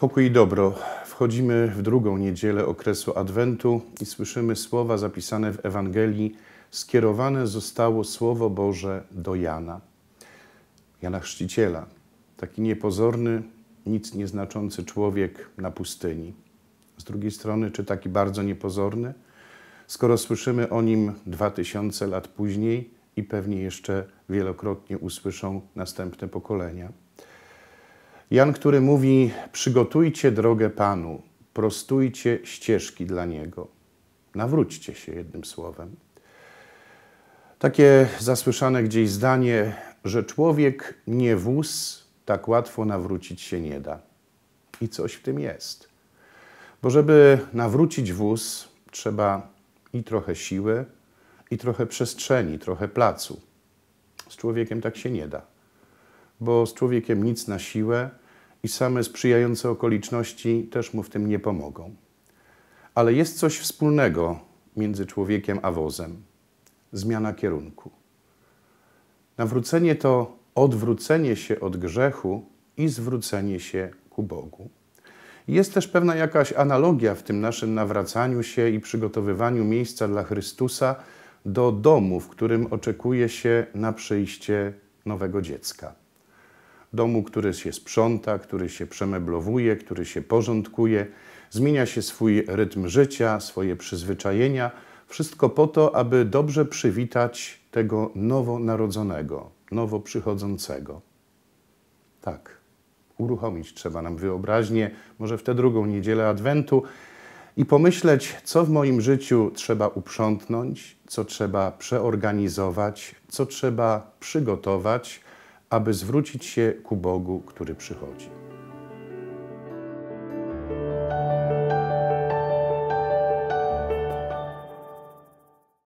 Pokój i dobro. Wchodzimy w drugą niedzielę okresu Adwentu i słyszymy słowa zapisane w Ewangelii. Skierowane zostało Słowo Boże do Jana. Jana Chrzciciela, taki niepozorny, nic nieznaczący człowiek na pustyni. Z drugiej strony, czy taki bardzo niepozorny, skoro słyszymy o nim dwa tysiące lat później i pewnie jeszcze wielokrotnie usłyszą następne pokolenia. Jan, który mówi: Przygotujcie drogę Panu, prostujcie ścieżki dla Niego. Nawróćcie się jednym słowem. Takie zasłyszane gdzieś zdanie, że człowiek nie wóz, tak łatwo nawrócić się nie da. I coś w tym jest. Bo żeby nawrócić wóz, trzeba i trochę siły, i trochę przestrzeni, trochę placu. Z człowiekiem tak się nie da bo z człowiekiem nic na siłę i same sprzyjające okoliczności też mu w tym nie pomogą. Ale jest coś wspólnego między człowiekiem a wozem zmiana kierunku. Nawrócenie to odwrócenie się od grzechu i zwrócenie się ku Bogu. Jest też pewna jakaś analogia w tym naszym nawracaniu się i przygotowywaniu miejsca dla Chrystusa do domu, w którym oczekuje się na przyjście nowego dziecka domu, który się sprząta, który się przemeblowuje, który się porządkuje, zmienia się swój rytm życia, swoje przyzwyczajenia, wszystko po to, aby dobrze przywitać tego nowonarodzonego, nowo przychodzącego. Tak, uruchomić trzeba nam wyobraźnię, może w tę drugą niedzielę Adwentu i pomyśleć, co w moim życiu trzeba uprzątnąć, co trzeba przeorganizować, co trzeba przygotować, aby zwrócić się ku Bogu, który przychodzi.